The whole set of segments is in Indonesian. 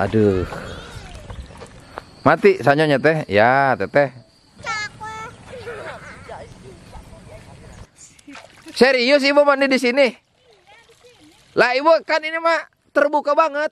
Aduh. Mati sanyonya teh. Ya, teteh. Serius ibu mandi di sini? Lah ibu kan ini mah terbuka banget.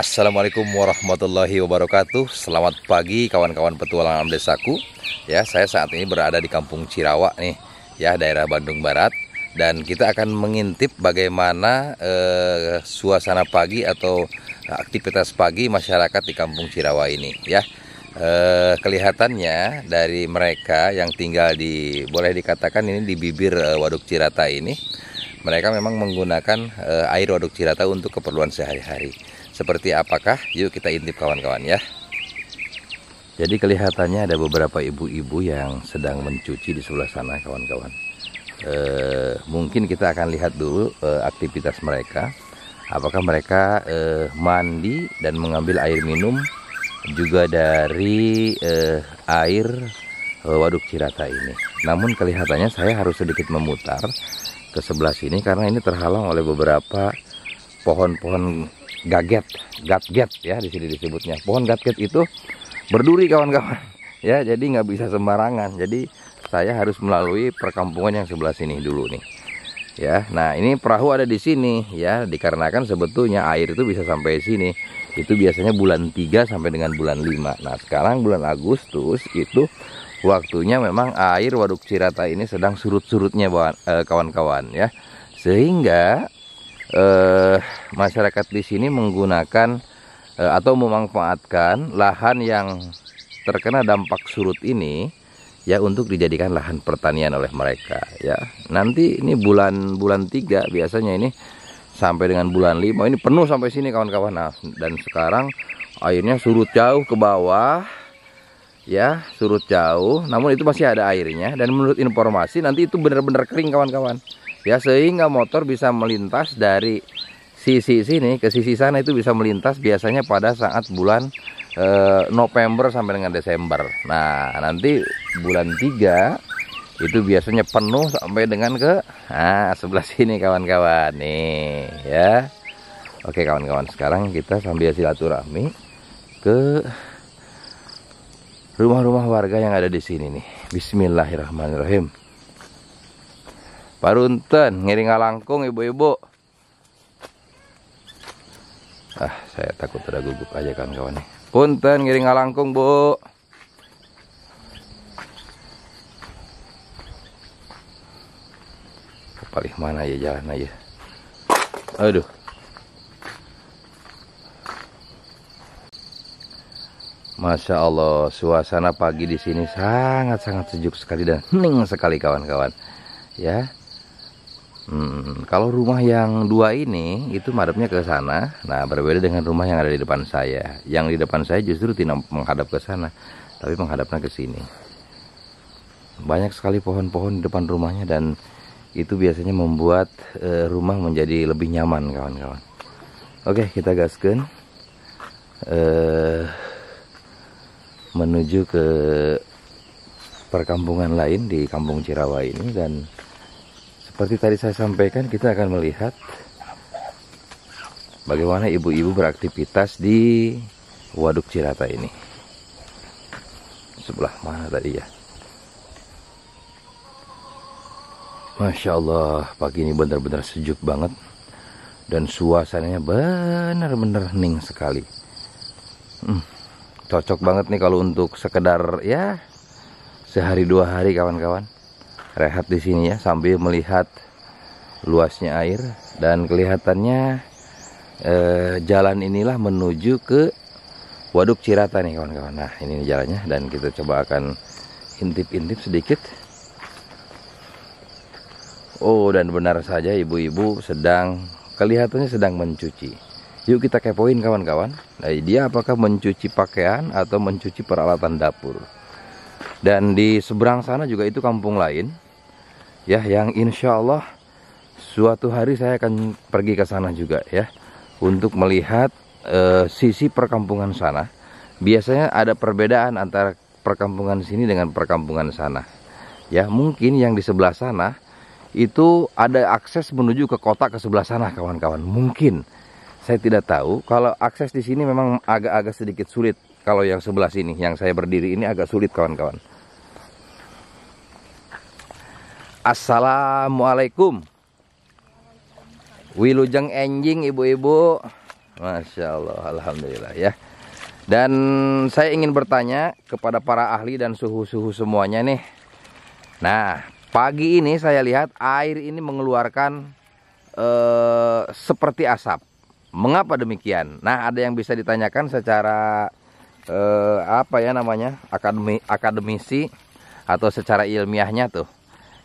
Assalamualaikum warahmatullahi wabarakatuh Selamat pagi kawan-kawan petualang alam desaku Ya saya saat ini berada di kampung Cirawa nih Ya daerah Bandung Barat Dan kita akan mengintip bagaimana eh, suasana pagi atau aktivitas pagi masyarakat di kampung Cirawa ini Ya eh, kelihatannya dari mereka yang tinggal di Boleh dikatakan ini di bibir eh, Waduk Cirata ini mereka memang menggunakan eh, air waduk Cirata untuk keperluan sehari-hari seperti apakah? Yuk kita intip kawan-kawan ya. Jadi kelihatannya ada beberapa ibu-ibu yang sedang mencuci di sebelah sana kawan-kawan. E, mungkin kita akan lihat dulu e, aktivitas mereka. Apakah mereka e, mandi dan mengambil air minum juga dari e, air e, waduk Cirata ini. Namun kelihatannya saya harus sedikit memutar ke sebelah sini karena ini terhalang oleh beberapa pohon-pohon gaget, gatget ya di sini disebutnya. Pohon gatget itu berduri kawan-kawan. Ya, jadi nggak bisa sembarangan. Jadi saya harus melalui perkampungan yang sebelah sini dulu nih. Ya, nah ini perahu ada di sini ya, dikarenakan sebetulnya air itu bisa sampai sini. Itu biasanya bulan 3 sampai dengan bulan 5. Nah, sekarang bulan Agustus itu waktunya memang air Waduk Cirata ini sedang surut-surutnya eh, kawan-kawan ya. Sehingga eh masyarakat di sini menggunakan e, atau memanfaatkan lahan yang terkena dampak surut ini ya untuk dijadikan lahan pertanian oleh mereka ya. Nanti ini bulan bulan tiga biasanya ini sampai dengan bulan lima ini penuh sampai sini kawan-kawan. Nah, dan sekarang airnya surut jauh ke bawah ya, surut jauh. Namun itu masih ada airnya dan menurut informasi nanti itu benar-benar kering kawan-kawan. Ya sehingga motor bisa melintas dari sisi sini ke sisi sana itu bisa melintas biasanya pada saat bulan eh, November sampai dengan Desember. Nah, nanti bulan 3 itu biasanya penuh sampai dengan ke nah, sebelah sini kawan-kawan nih ya. Oke kawan-kawan, sekarang kita sambil silaturahmi ke rumah-rumah warga yang ada di sini nih. Bismillahirrahmanirrahim. Parunten, ngiring alangkung ibu-ibu. Ah, saya takut ada gugup aja kawan-kawan nih. Punten ngiring ngalangkung Bu. Paling mana ya jalan aja. Aduh. Masya Allah, suasana pagi di sini sangat-sangat sejuk sekali dan hening sekali kawan-kawan. Ya, Hmm, kalau rumah yang dua ini itu madepnya ke sana. Nah, berbeda dengan rumah yang ada di depan saya. Yang di depan saya justru tidak menghadap ke sana, tapi menghadapnya ke sini. Banyak sekali pohon-pohon di depan rumahnya dan itu biasanya membuat uh, rumah menjadi lebih nyaman, kawan-kawan. Oke, kita gaskan. uh, menuju ke perkampungan lain di Kampung Cirawa ini dan seperti tadi saya sampaikan kita akan melihat bagaimana ibu-ibu beraktivitas di Waduk Cirata ini. Sebelah mana tadi ya? Masya Allah, pagi ini benar-benar sejuk banget. Dan suasananya benar-benar hening sekali. Hmm, cocok banget nih kalau untuk sekedar ya sehari dua hari kawan-kawan rehat di sini ya sambil melihat luasnya air dan kelihatannya eh, jalan inilah menuju ke Waduk Cirata nih kawan-kawan. Nah ini jalannya dan kita coba akan intip-intip sedikit. Oh dan benar saja ibu-ibu sedang kelihatannya sedang mencuci. Yuk kita kepoin kawan-kawan. Nah, dia apakah mencuci pakaian atau mencuci peralatan dapur. Dan di seberang sana juga itu kampung lain ya yang insya Allah suatu hari saya akan pergi ke sana juga ya untuk melihat uh, sisi perkampungan sana biasanya ada perbedaan antara perkampungan sini dengan perkampungan sana ya mungkin yang di sebelah sana itu ada akses menuju ke kota ke sebelah sana kawan-kawan mungkin saya tidak tahu kalau akses di sini memang agak-agak sedikit sulit kalau yang sebelah sini yang saya berdiri ini agak sulit kawan-kawan Assalamualaikum Wilujeng enjing ibu-ibu Masya Allah Alhamdulillah ya Dan saya ingin bertanya kepada para ahli dan suhu-suhu semuanya nih Nah pagi ini saya lihat air ini mengeluarkan eh, seperti asap Mengapa demikian? Nah ada yang bisa ditanyakan secara eh, apa ya namanya akademi, akademisi atau secara ilmiahnya tuh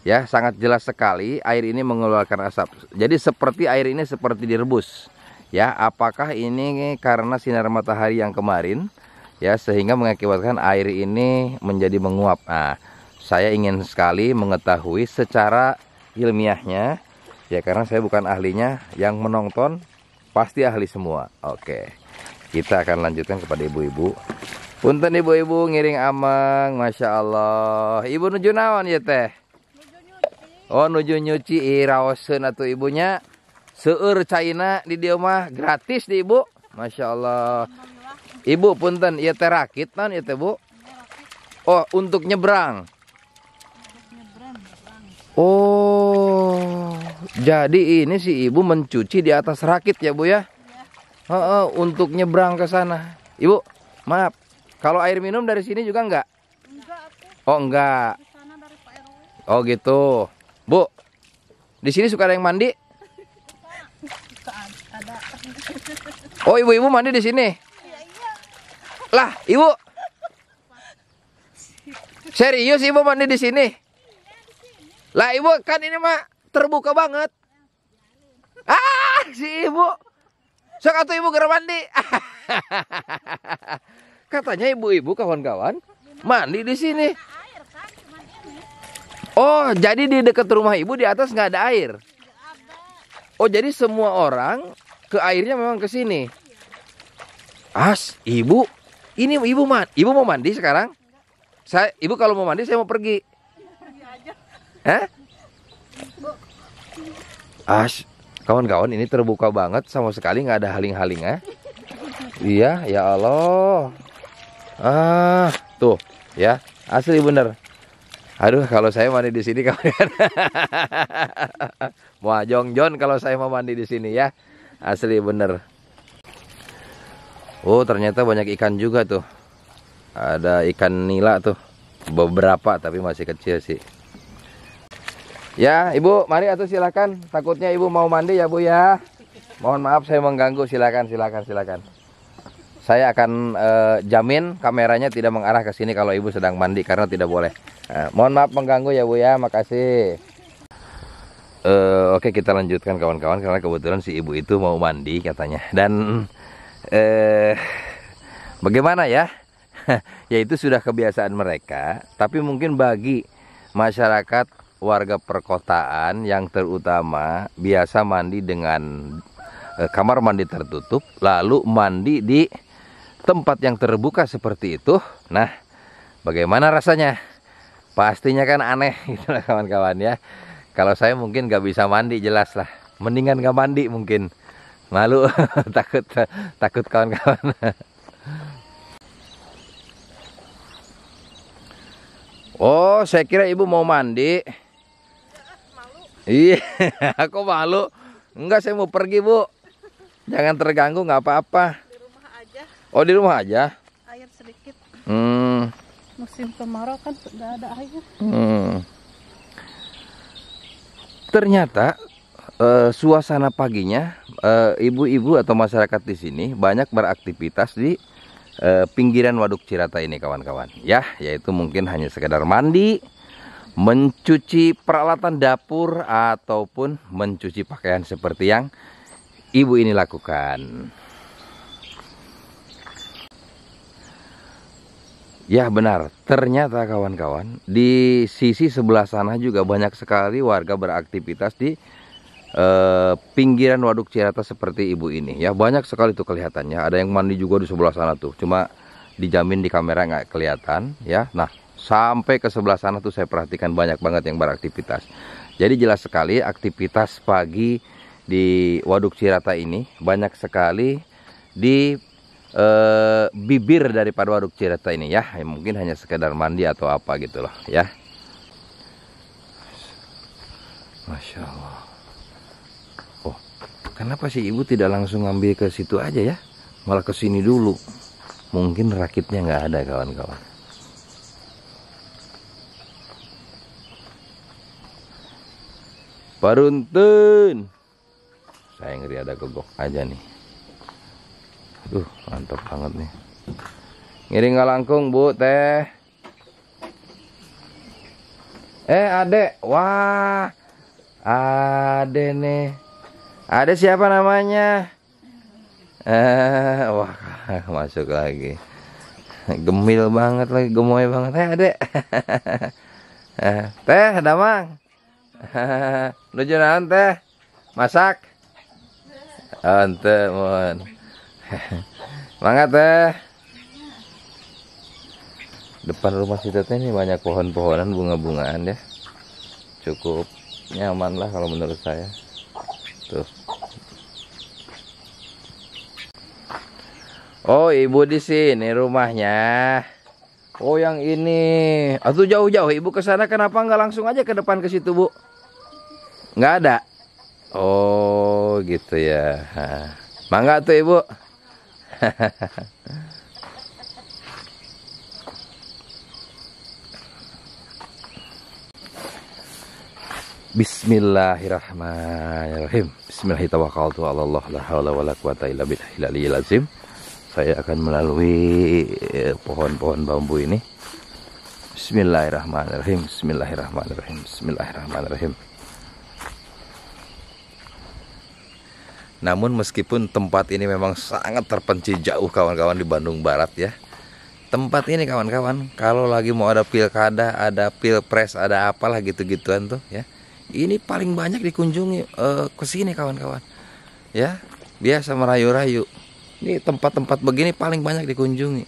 ya sangat jelas sekali air ini mengeluarkan asap jadi seperti air ini seperti direbus ya apakah ini karena sinar matahari yang kemarin ya sehingga mengakibatkan air ini menjadi menguap nah saya ingin sekali mengetahui secara ilmiahnya ya karena saya bukan ahlinya yang menonton pasti ahli semua oke kita akan lanjutkan kepada ibu-ibu Punten ibu-ibu ngiring amang Masya Allah Ibu nujunawan ya teh Oh nuju nyuci iraosen atau ibunya seur China di dia mah gratis di ibu Masya Allah ibu punten ya terakit ya teh bu Oh untuk nyebrang Oh jadi ini si ibu mencuci di atas rakit ya bu ya oh, oh, untuk nyebrang ke sana ibu maaf kalau air minum dari sini juga Enggak. Oh enggak. Oh gitu. Bu, di sini suka ada yang mandi? Oh, ibu-ibu mandi di sini. Lah, ibu. Serius ibu mandi di sini? Lah, ibu kan ini mah terbuka banget. Ah, si ibu. Sok atau ibu gara mandi. Katanya ibu-ibu kawan-kawan mandi di sini. Oh, jadi di dekat rumah ibu di atas nggak ada air. Oh, jadi semua orang ke airnya memang ke sini. As, ibu, ini ibu man, ibu mau mandi sekarang? Saya, ibu kalau mau mandi saya mau pergi. Eh? As, kawan-kawan ini terbuka banget sama sekali nggak ada haling-haling ya. Iya, ya Allah. Ah, tuh, ya asli bener. Aduh, kalau saya mandi di sini kalian, Wah, jongjon kalau saya mau mandi di sini ya. Asli bener. Oh, ternyata banyak ikan juga tuh. Ada ikan nila tuh. Beberapa tapi masih kecil sih. Ya, Ibu, mari atau silakan. Takutnya Ibu mau mandi ya, Bu ya. Mohon maaf saya mengganggu. Silakan, silakan, silakan saya akan uh, jamin kameranya tidak mengarah ke sini kalau ibu sedang mandi karena tidak boleh. Uh, mohon maaf mengganggu ya bu ya, makasih. Uh, Oke kita lanjutkan kawan-kawan karena kebetulan si ibu itu mau mandi katanya dan uh, bagaimana ya? ya itu sudah kebiasaan mereka, tapi mungkin bagi masyarakat warga perkotaan yang terutama biasa mandi dengan kamar mandi tertutup lalu mandi di tempat yang terbuka seperti itu. Nah, bagaimana rasanya? Pastinya kan aneh gitu lah kawan-kawan ya. Kalau saya mungkin gak bisa mandi jelas lah. Mendingan gak mandi mungkin. Malu, takut takut kawan-kawan. Oh, saya kira ibu mau mandi. Iya, aku malu. Enggak, saya mau pergi bu. Jangan terganggu, nggak apa-apa. Oh di rumah aja? Air sedikit. Hmm. Musim kemarau kan nggak ada air. Hmm. Ternyata eh, suasana paginya eh, ibu-ibu eh, atau masyarakat di sini banyak beraktivitas di eh, pinggiran waduk Cirata ini kawan-kawan. Ya, yaitu mungkin hanya sekedar mandi, mencuci peralatan dapur ataupun mencuci pakaian seperti yang ibu ini lakukan. Ya benar, ternyata kawan-kawan di sisi sebelah sana juga banyak sekali warga beraktivitas di eh, pinggiran waduk Cirata seperti ibu ini. Ya banyak sekali tuh kelihatannya. Ada yang mandi juga di sebelah sana tuh. Cuma dijamin di kamera nggak kelihatan ya. Nah sampai ke sebelah sana tuh saya perhatikan banyak banget yang beraktivitas. Jadi jelas sekali aktivitas pagi di waduk Cirata ini banyak sekali di eh, bibir daripada waduk Cireta ini ya. ya mungkin hanya sekedar mandi atau apa gitu loh ya Masya Allah Oh kenapa sih ibu tidak langsung ngambil ke situ aja ya malah ke sini dulu mungkin rakitnya nggak ada kawan-kawan Parunten saya ngeri ada gogok aja nih Uh, mantap banget nih. Ngiring langkung, Bu, teh. Eh, Ade. Wah. Ade nih. Ade siapa namanya? Eh, wah, masuk lagi. Gemil banget lagi, gemoy banget. Eh, Ade. Eh, teh, Damang. Nuju teh. Masak. Ante, mohon. Semangat teh. Depan rumah kita teh ini banyak pohon-pohonan, bunga-bungaan ya. Cukup nyaman lah kalau menurut saya. Tuh. Oh, ibu di sini rumahnya. Oh, yang ini. Atau jauh-jauh ibu ke sana kenapa nggak langsung aja ke depan ke situ, Bu? Nggak ada. Oh, gitu ya. Mangga tuh, Ibu. Bismillahirrahmanirrahim. Bismillahirrahmanirrahim. Saya akan melalui eh, pohon-pohon bambu ini. Bismillahirrahmanirrahim. Bismillahirrahmanirrahim. Bismillahirrahmanirrahim. Namun meskipun tempat ini memang sangat terpencil jauh kawan-kawan di Bandung Barat ya. Tempat ini kawan-kawan kalau lagi mau ada pilkada, ada pilpres, ada apalah gitu-gituan tuh ya. Ini paling banyak dikunjungi uh, eh, ke sini kawan-kawan. Ya, biasa merayu-rayu. Ini tempat-tempat begini paling banyak dikunjungi.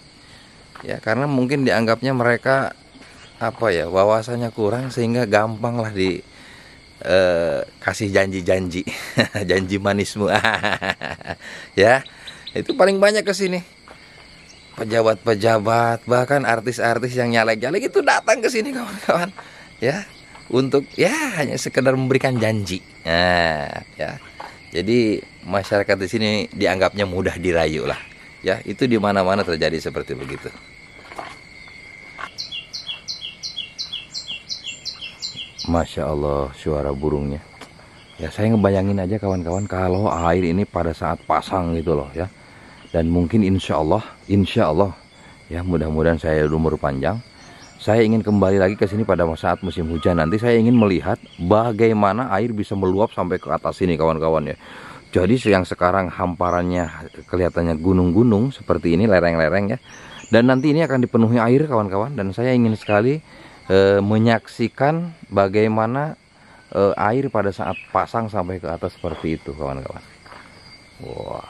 Ya, karena mungkin dianggapnya mereka apa ya, wawasannya kurang sehingga gampang lah di Eh, kasih janji-janji, janji manismu, ya itu paling banyak ke sini. Pejabat-pejabat bahkan artis-artis yang nyalek-nyalek itu datang ke sini kawan-kawan, ya untuk ya hanya sekedar memberikan janji, nah, ya. Jadi masyarakat di sini dianggapnya mudah dirayu lah, ya itu di mana-mana terjadi seperti begitu. Masya Allah suara burungnya ya saya ngebayangin aja kawan-kawan kalau air ini pada saat pasang gitu loh ya dan mungkin insya Allah insya Allah ya mudah-mudahan saya umur panjang saya ingin kembali lagi ke sini pada saat musim hujan nanti saya ingin melihat bagaimana air bisa meluap sampai ke atas sini kawan-kawan ya jadi yang sekarang hamparannya kelihatannya gunung-gunung seperti ini lereng-lereng ya dan nanti ini akan dipenuhi air kawan-kawan dan saya ingin sekali e, menyaksikan bagaimana e, air pada saat pasang sampai ke atas seperti itu kawan-kawan wah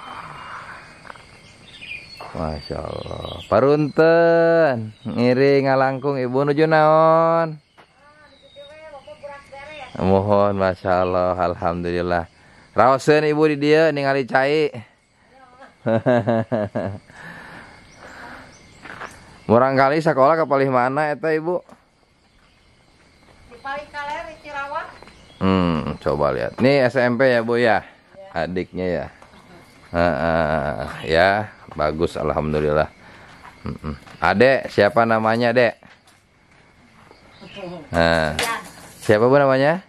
Masya Allah Parunten Ngiring ngalangkung ibu nuju naon Mohon Masya Allah Alhamdulillah Rawasen ibu di dia ningali cai Murang kali sekolah ke mana eta ibu? Hmm, coba lihat. Nih SMP ya, Bu ya. ya. Adiknya ya. Uh, uh, ya, bagus alhamdulillah. Uh, hmm, Adek, siapa namanya, Dek? Uh. Siapa Bu namanya?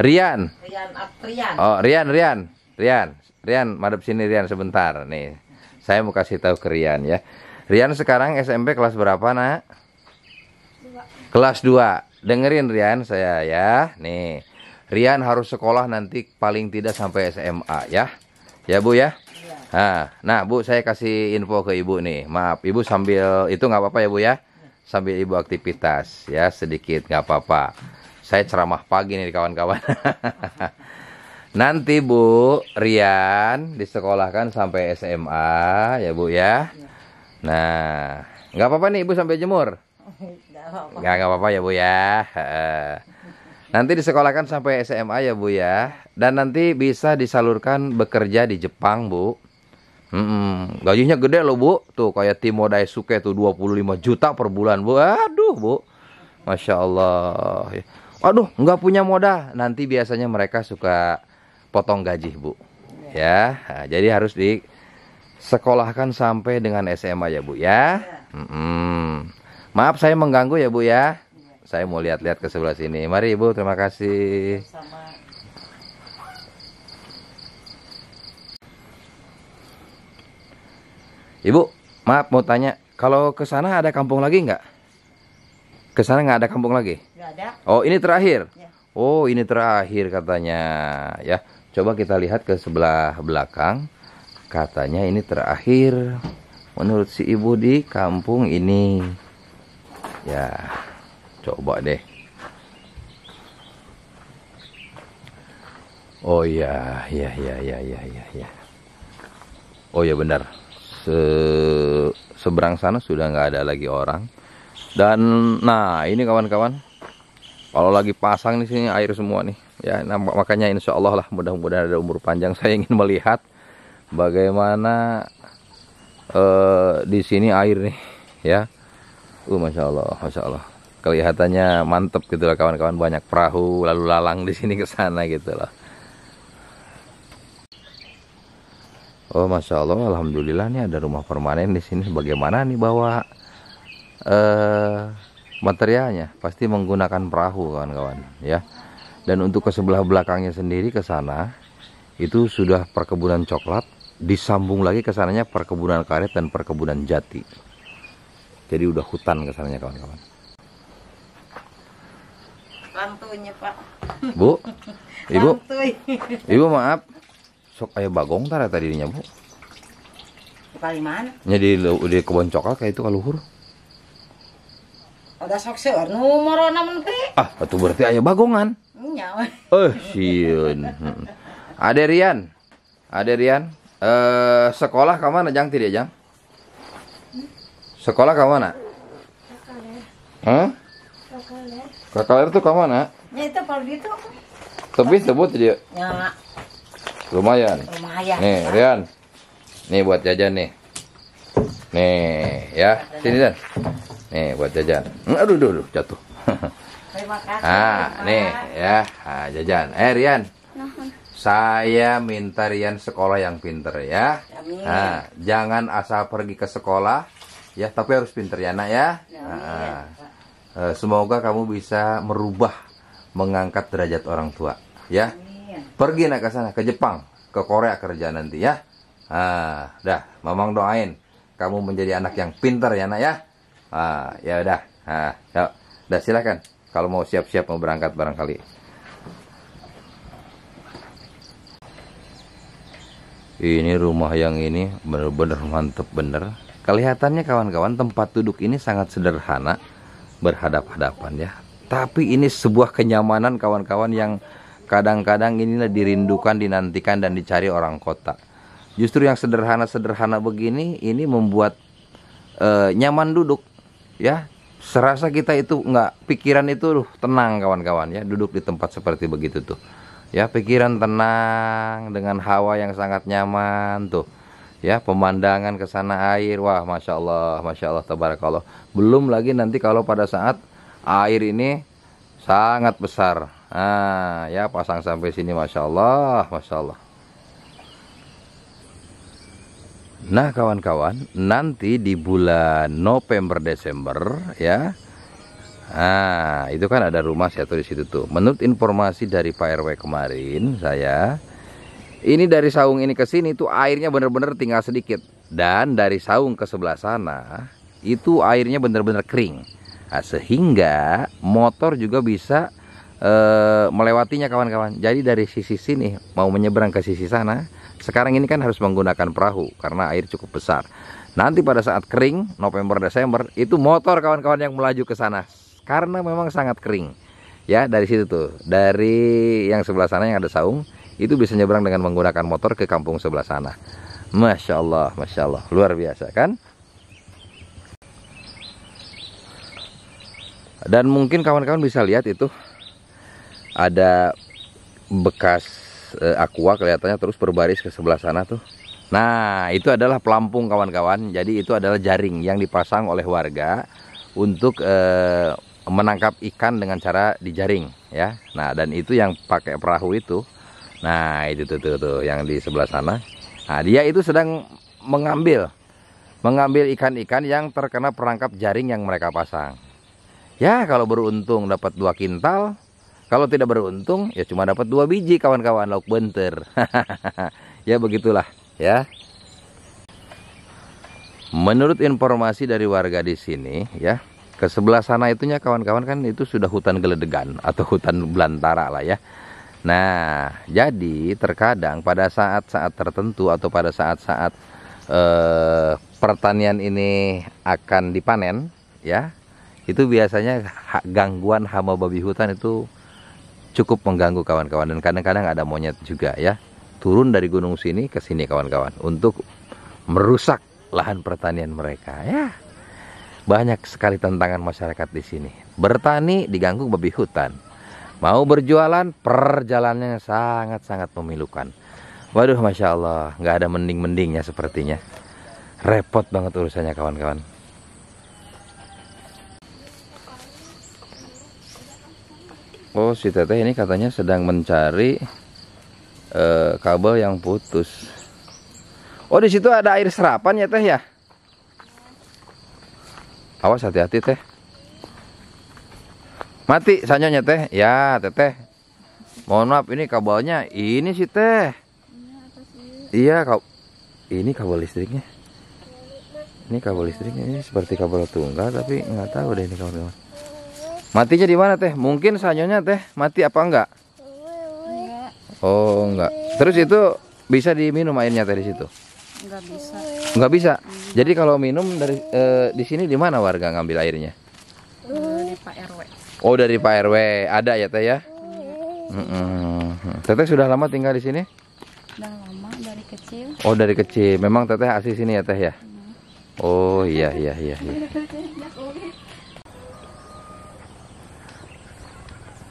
Rian. Rian. Oh, Rian, Rian. Rian, Rian, madep sini Rian sebentar nih. Saya mau kasih tahu ke Rian ya. Rian sekarang SMP kelas berapa, Nak? Kelas 2. Dengerin Rian saya ya. Nih. Rian harus sekolah nanti paling tidak sampai SMA ya. Ya Bu ya. Nah, nah Bu saya kasih info ke Ibu nih. Maaf, Ibu sambil itu nggak apa-apa ya Bu ya. Sambil Ibu aktivitas ya sedikit nggak apa-apa. Saya ceramah pagi nih kawan-kawan. Nanti Bu Rian disekolahkan sampai SMA ya Bu ya. Iya. Nah, nggak apa-apa nih Ibu sampai jemur. Oh, iya nggak nggak apa-apa ya bu ya nanti disekolahkan sampai SMA ya bu ya dan nanti bisa disalurkan bekerja di Jepang bu Mm-mm. gajinya gede loh bu tuh kayak Timo Daisuke tuh 25 juta per bulan bu aduh bu masya Allah aduh nggak punya modal nanti biasanya mereka suka potong gaji bu ya nah, jadi harus di sekolahkan sampai dengan SMA ya bu ya, ya. Mm -mm. Maaf saya mengganggu ya Bu ya. Saya mau lihat-lihat ke sebelah sini. Mari Ibu, terima kasih. Ibu, maaf mau tanya, kalau ke sana ada kampung lagi nggak? Ke sana nggak ada kampung lagi? Nggak ada. Oh, ini terakhir. Ya. Oh, ini terakhir katanya. Ya, coba kita lihat ke sebelah belakang. Katanya ini terakhir menurut si ibu di kampung ini. Ya, coba deh. Oh ya, ya, ya, ya, ya, ya, ya. Oh ya benar. Se seberang sana sudah nggak ada lagi orang. Dan nah ini kawan-kawan, kalau lagi pasang di sini air semua nih. Ya nah, makanya insya Allah lah mudah-mudahan ada umur panjang. Saya ingin melihat bagaimana uh, di sini air nih ya Uh, masya Allah, masya Allah. Kelihatannya mantep gitu lah kawan-kawan banyak perahu lalu lalang di sini ke sana gitu loh. Oh, masya Allah, alhamdulillah nih ada rumah permanen di sini. Bagaimana nih bawa eh, materialnya? Pasti menggunakan perahu kawan-kawan, ya. Dan untuk ke sebelah belakangnya sendiri ke sana itu sudah perkebunan coklat, disambung lagi ke sananya perkebunan karet dan perkebunan jati. Jadi udah hutan kesannya kawan-kawan. Lantunya Pak. Bu, Ibu, Lantui. Ibu maaf, sok ayah bagong tara ya tadinya Bu. Kaliman. Jadi udah di, kebun coklat kayak itu kaluhur. Ada sok seor nomor namun teh. Ah, itu berarti ayah bagongan. Nyawa. Eh, siun, ada Rian. ada Rian, eh sekolah kamar ngejang Jang tidak Jang? Sekolah kamu mana? Hah? KKR tuh kamu mana? Ya itu kalau gitu. Tapi sebut dia. Ya. Lumayan. Lumayan. Nih, Rian. Nih buat jajan nih. Nih, ya. Sini Dan. Nih buat jajan. Hmm, aduh, aduh, aduh jatuh. Terima kasih. Ah, nih ya, ah, jajan. Eh, Rian. Saya minta Rian sekolah yang pinter ya. Nah, jangan asal pergi ke sekolah ya tapi harus pinter ya nak ya, ya ah, ya uh, semoga kamu bisa merubah mengangkat derajat orang tua ya Amin. pergi nak ke sana ke Jepang ke Korea kerja nanti ya ah dah mamang doain kamu menjadi anak yang pinter ya nak ya ah ya udah ah uh, dah silakan kalau mau siap-siap mau berangkat barangkali ini rumah yang ini bener-bener mantep bener, -bener Kelihatannya kawan-kawan tempat duduk ini sangat sederhana berhadap-hadapan ya. Tapi ini sebuah kenyamanan kawan-kawan yang kadang-kadang inilah dirindukan, dinantikan dan dicari orang kota. Justru yang sederhana-sederhana begini ini membuat e, nyaman duduk ya. Serasa kita itu nggak pikiran itu uh, tenang kawan-kawan ya duduk di tempat seperti begitu tuh. Ya pikiran tenang dengan hawa yang sangat nyaman tuh ya pemandangan ke sana air wah masya Allah masya Allah tabarakallah belum lagi nanti kalau pada saat air ini sangat besar nah ya pasang sampai sini masya Allah masya Allah nah kawan-kawan nanti di bulan November Desember ya Nah, itu kan ada rumah satu di situ tuh. Menurut informasi dari Pak RW kemarin, saya ini dari saung ini ke sini itu airnya benar-benar tinggal sedikit. Dan dari saung ke sebelah sana itu airnya benar-benar kering. Nah, sehingga motor juga bisa e, melewatinya kawan-kawan. Jadi dari sisi sini mau menyeberang ke sisi sana, sekarang ini kan harus menggunakan perahu karena air cukup besar. Nanti pada saat kering November Desember itu motor kawan-kawan yang melaju ke sana karena memang sangat kering. Ya, dari situ tuh. Dari yang sebelah sana yang ada saung itu bisa nyebrang dengan menggunakan motor ke kampung sebelah sana. Masya Allah, Masya Allah, luar biasa kan? Dan mungkin kawan-kawan bisa lihat itu ada bekas e, aqua kelihatannya terus berbaris ke sebelah sana tuh. Nah, itu adalah pelampung kawan-kawan. Jadi itu adalah jaring yang dipasang oleh warga untuk e, menangkap ikan dengan cara dijaring ya. Nah, dan itu yang pakai perahu itu Nah itu tuh, tuh, tuh yang di sebelah sana. Nah, dia itu sedang mengambil mengambil ikan-ikan yang terkena perangkap jaring yang mereka pasang. Ya kalau beruntung dapat dua kintal, kalau tidak beruntung ya cuma dapat dua biji kawan-kawan lauk benter. ya begitulah ya. Menurut informasi dari warga di sini ya, ke sebelah sana itunya kawan-kawan kan itu sudah hutan geledegan atau hutan belantara lah ya. Nah, jadi terkadang pada saat-saat tertentu atau pada saat-saat eh, pertanian ini akan dipanen, ya, itu biasanya gangguan hama babi hutan itu cukup mengganggu kawan-kawan dan kadang-kadang ada monyet juga ya turun dari gunung sini ke sini kawan-kawan untuk merusak lahan pertanian mereka ya banyak sekali tantangan masyarakat di sini bertani diganggu babi hutan Mau berjualan, perjalanannya sangat-sangat memilukan. Waduh, Masya Allah, nggak ada mending-mendingnya sepertinya. Repot banget urusannya kawan-kawan. Oh, si teteh ini katanya sedang mencari uh, kabel yang putus. Oh, di situ ada air serapan ya, teh ya? Awas hati-hati, teh. Mati sanyonya teh. Ya, teteh. Mohon maaf ini kabelnya. Ini sih teh. Iya, kau. Ini kabel listriknya. Ini kabel listriknya ini seperti kabel tunggal tapi nggak tahu deh ini kawan-kawan. Matinya di mana teh? Mungkin sanyonya teh mati apa enggak? Oh, enggak. Terus itu bisa diminum airnya teh di situ? Enggak bisa. Enggak bisa. Jadi kalau minum dari eh, di sini di mana warga ngambil airnya? Eh, di Pak RW. Oh dari Pak RW ada ya teh ya? Teteh sudah lama tinggal di sini? Sudah lama dari kecil. Oh dari kecil. Memang teteh asli sini ya teh ya? Mm-hmm. Oh iya iya iya. iya.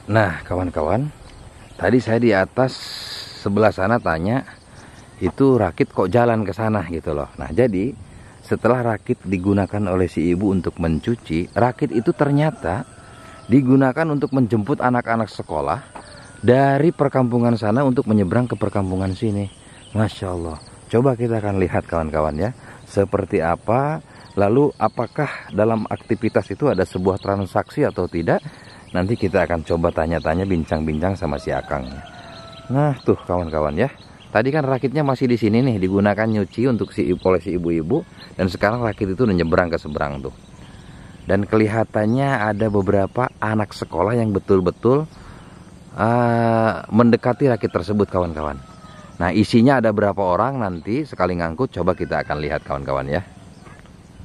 Nah kawan-kawan, tadi saya di atas sebelah sana tanya itu rakit kok jalan ke sana gitu loh. Nah jadi setelah rakit digunakan oleh si ibu untuk mencuci, rakit itu ternyata digunakan untuk menjemput anak-anak sekolah dari perkampungan sana untuk menyeberang ke perkampungan sini. Masya Allah. Coba kita akan lihat kawan-kawan ya, seperti apa. Lalu apakah dalam aktivitas itu ada sebuah transaksi atau tidak? Nanti kita akan coba tanya-tanya bincang-bincang sama si Akang. Nah tuh kawan-kawan ya. Tadi kan rakitnya masih di sini nih, digunakan nyuci untuk si oleh si ibu-ibu dan sekarang rakit itu udah nyebrang ke seberang tuh dan kelihatannya ada beberapa anak sekolah yang betul-betul uh, mendekati rakit tersebut kawan-kawan. Nah isinya ada berapa orang nanti sekali ngangkut coba kita akan lihat kawan-kawan ya.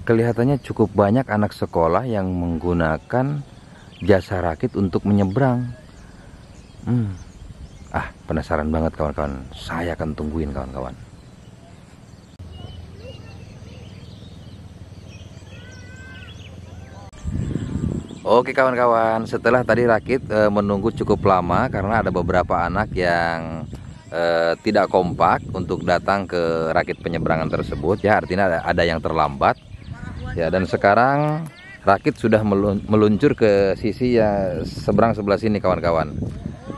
Kelihatannya cukup banyak anak sekolah yang menggunakan jasa rakit untuk menyeberang. Hmm. Ah penasaran banget kawan-kawan. Saya akan tungguin kawan-kawan. Oke kawan-kawan, setelah tadi rakit e, menunggu cukup lama karena ada beberapa anak yang e, tidak kompak untuk datang ke rakit penyeberangan tersebut ya artinya ada, ada yang terlambat ya dan sekarang rakit sudah meluncur ke sisi ya seberang sebelah sini kawan-kawan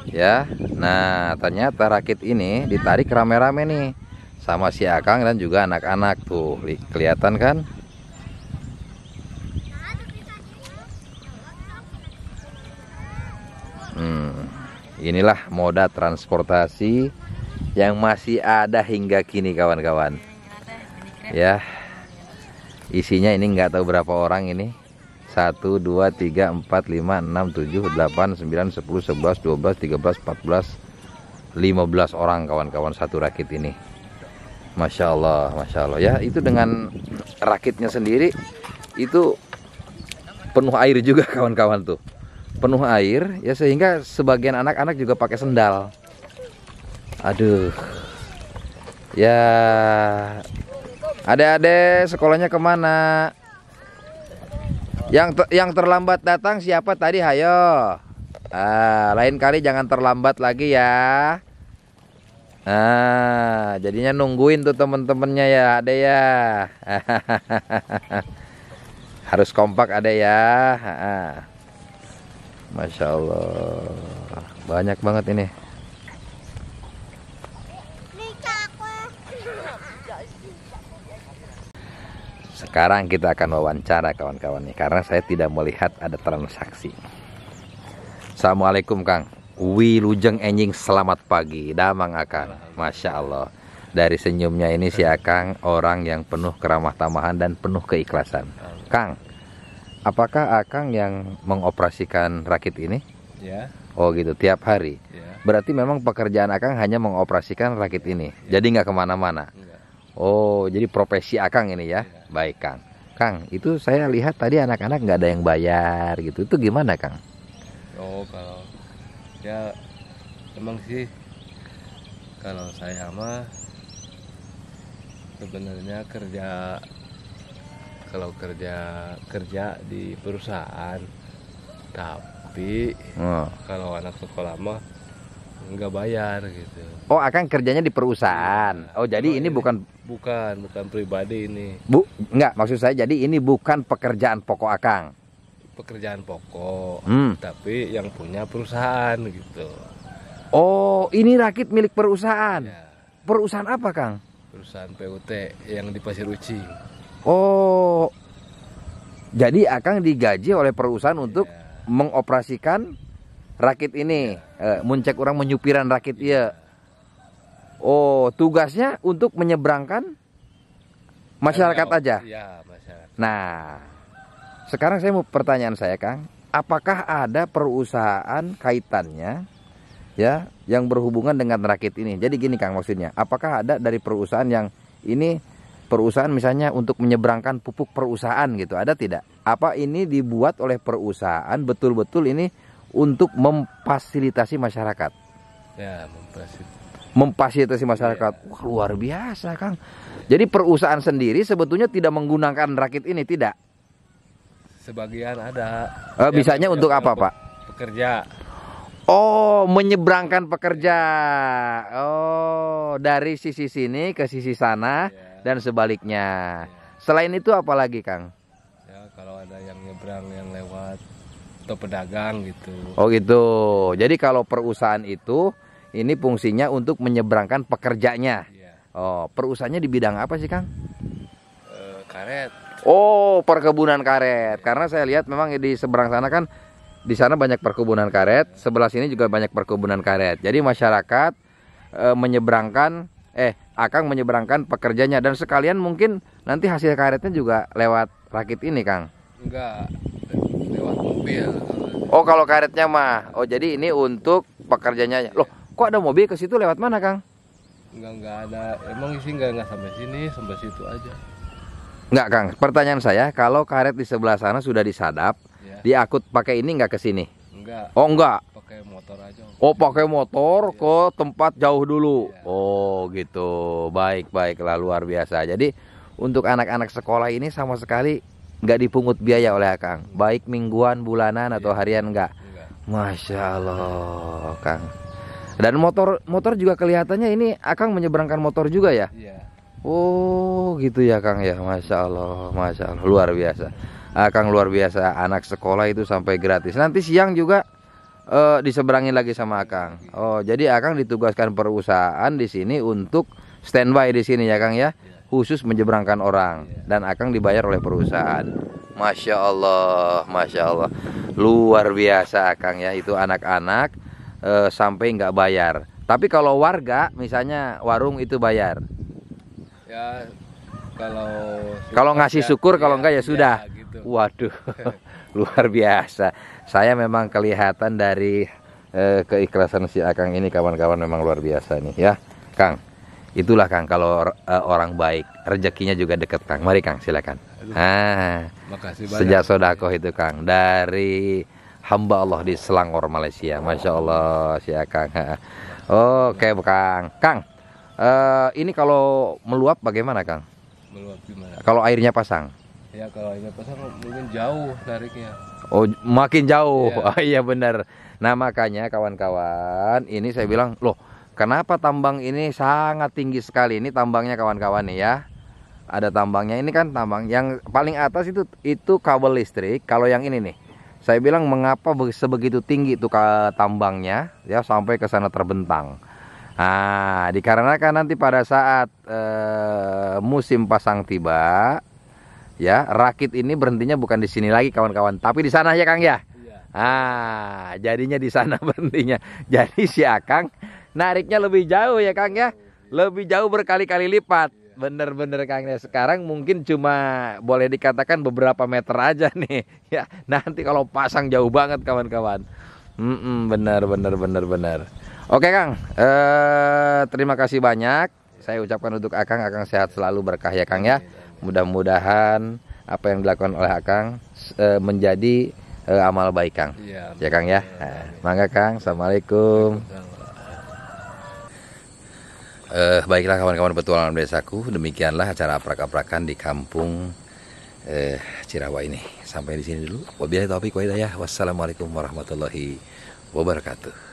ya nah ternyata rakit ini ditarik rame-rame nih sama si Akang dan juga anak-anak tuh kelihatan kan Hmm, inilah moda transportasi yang masih ada hingga kini kawan-kawan. Ya, isinya ini nggak tahu berapa orang ini. 1, 2, 3, 4, 5, 6, 7, 8, 9, 10, 11, 12, 13, 14, 15 orang kawan-kawan satu rakit ini. Masya Allah, Masya Allah. Ya, itu dengan rakitnya sendiri itu penuh air juga kawan-kawan tuh penuh air ya sehingga sebagian anak-anak juga pakai sendal. Aduh. Ya. ada ade sekolahnya kemana? Yang ter yang terlambat datang siapa tadi? Hayo. Ah, lain kali jangan terlambat lagi ya. Ah, jadinya nungguin tuh temen-temennya ya, ada ya. Harus kompak ada ya. Ah. ah. Masya Allah banyak banget ini sekarang kita akan wawancara kawan-kawan nih karena saya tidak melihat ada transaksi Assalamualaikum Kang Wilujeng Enjing selamat pagi damang akan Masya Allah dari senyumnya ini si Akang orang yang penuh keramah tamahan dan penuh keikhlasan Kang Apakah Akang yang mengoperasikan rakit ini? Ya. Oh gitu, tiap hari. Ya. Berarti memang pekerjaan Akang hanya mengoperasikan rakit ya. ini. Ya. Jadi nggak kemana-mana. Oh, jadi profesi Akang ini ya? ya. Baik Kang. Kang, itu saya lihat tadi anak-anak nggak ada yang bayar gitu. Itu gimana Kang? Oh kalau ya emang sih kalau saya mah sebenarnya kerja kalau kerja kerja di perusahaan tapi oh. kalau anak sekolah mah nggak bayar gitu oh akan kerjanya di perusahaan ya. oh jadi oh, ini, iya. bukan bukan bukan pribadi ini bu nggak maksud saya jadi ini bukan pekerjaan pokok akang pekerjaan pokok hmm. tapi yang punya perusahaan gitu oh ini rakit milik perusahaan ya. perusahaan apa kang perusahaan PUT yang di Pasir Ucing Oh. Jadi Akang digaji oleh perusahaan iya. untuk mengoperasikan rakit ini. Yeah. Iya. uh, muncak orang menyupiran rakit yeah. Iya. Oh, tugasnya untuk menyeberangkan masyarakat oh, aja. Ya, masyarakat. Nah, sekarang saya mau pertanyaan saya, Kang, apakah ada perusahaan kaitannya ya yang berhubungan dengan rakit ini? Jadi gini, Kang, maksudnya, apakah ada dari perusahaan yang ini perusahaan misalnya untuk menyeberangkan pupuk perusahaan gitu ada tidak apa ini dibuat oleh perusahaan betul-betul ini untuk memfasilitasi masyarakat ya memfasilitasi memfasilitasi masyarakat. Ya. Wah, luar biasa, Kang. Jadi perusahaan sendiri sebetulnya tidak menggunakan rakit ini, tidak. Sebagian ada. Eh, ya, bisanya untuk apa, Pak? Pekerja. Oh, menyeberangkan pekerja. Oh, dari sisi sini ke sisi sana. Yeah dan sebaliknya. Selain itu apa lagi, Kang? Ya kalau ada yang nyebrang yang lewat atau pedagang gitu. Oh gitu. Jadi kalau perusahaan itu ini fungsinya untuk menyeberangkan pekerjanya. Ya. Oh, perusahaannya di bidang apa sih Kang? E, karet. Oh, perkebunan karet. Ya. Karena saya lihat memang di seberang sana kan di sana banyak perkebunan karet, sebelah sini juga banyak perkebunan karet. Jadi masyarakat e, menyeberangkan eh Akang menyeberangkan pekerjanya dan sekalian mungkin nanti hasil karetnya juga lewat rakit ini Kang. Enggak, lewat mobil. Oh kalau karetnya mah, oh jadi ini untuk pekerjanya. Loh kok ada mobil ke situ lewat mana Kang? Enggak enggak ada, emang sih enggak enggak sampai sini, sampai situ aja. Enggak Kang, pertanyaan saya kalau karet di sebelah sana sudah disadap, ya. diakut pakai ini enggak ke sini? Enggak. Oh enggak pakai motor aja. Oh, pakai motor kok iya. ke tempat jauh dulu. Iya. Oh, gitu. Baik, baik lah luar biasa. Jadi untuk anak-anak sekolah ini sama sekali nggak dipungut biaya oleh Kang. Iya. Baik mingguan, bulanan atau iya. harian nggak. Masya Allah, Kang. Dan motor motor juga kelihatannya ini Akang menyeberangkan motor juga ya? Iya. Oh, gitu ya Kang ya. Masya Allah, Masya Allah. Luar biasa. Akang luar biasa anak sekolah itu sampai gratis. Nanti siang juga uh, diseberangi lagi sama Akang. Oh, jadi Akang ditugaskan perusahaan di sini untuk standby di sini ya Kang ya. Khusus menyeberangkan orang dan Akang dibayar oleh perusahaan. Masya Allah, masya Allah, luar biasa Kang ya itu anak-anak e, sampai nggak bayar. Tapi kalau warga, misalnya warung itu bayar. Ya kalau kalau ngasih syukur, ya, kalau enggak ya, ya sudah. gitu. Waduh, luar biasa saya memang kelihatan dari eh, keikhlasan si Akang ini kawan-kawan memang luar biasa nih ya Kang itulah Kang kalau eh, orang baik rezekinya juga dekat Kang mari Kang silakan ah makasih banyak. sejak sodako itu Kang dari hamba Allah di Selangor Malaysia Masya Allah si Akang oke Kang Kang eh, ini kalau meluap bagaimana Kang meluap gimana kalau airnya pasang ya kalau airnya pasang mungkin jauh tariknya Oh, makin jauh. Yeah. Oh iya benar. Nah, makanya kawan-kawan, ini saya hmm. bilang, "Loh, kenapa tambang ini sangat tinggi sekali?" Ini tambangnya kawan-kawan nih ya. Ada tambangnya. Ini kan tambang yang paling atas itu itu kabel listrik. Kalau yang ini nih, saya bilang mengapa sebegitu tinggi itu tambangnya ya sampai ke sana terbentang. Nah, dikarenakan nanti pada saat eh, musim pasang tiba, Ya, rakit ini berhentinya bukan di sini lagi kawan-kawan, tapi di sana ya Kang ya. Iya. Ah, jadinya di sana berhentinya. Jadi si Akang nariknya lebih jauh ya Kang ya. Lebih jauh berkali-kali lipat. Iya. Bener-bener Kang ya. Sekarang mungkin cuma boleh dikatakan beberapa meter aja nih. Ya, nanti kalau pasang jauh banget kawan-kawan. Mm -mm, bener benar bener bener. Oke Kang, eh, terima kasih banyak. Saya ucapkan untuk Akang, Akang sehat selalu berkah ya Kang ya. Mudah-mudahan apa yang dilakukan oleh Akang e, eh, menjadi e, amal baik Kang. Ya, Ya Kang ya. ya mangga Kang. Assalamualaikum. Eh, baiklah kawan-kawan petualangan desaku, demikianlah acara aprak-aprakan di kampung eh, Cirawa ini. Sampai di sini dulu. Wabillahi taufiq wa hidayah. Wassalamualaikum warahmatullahi wabarakatuh.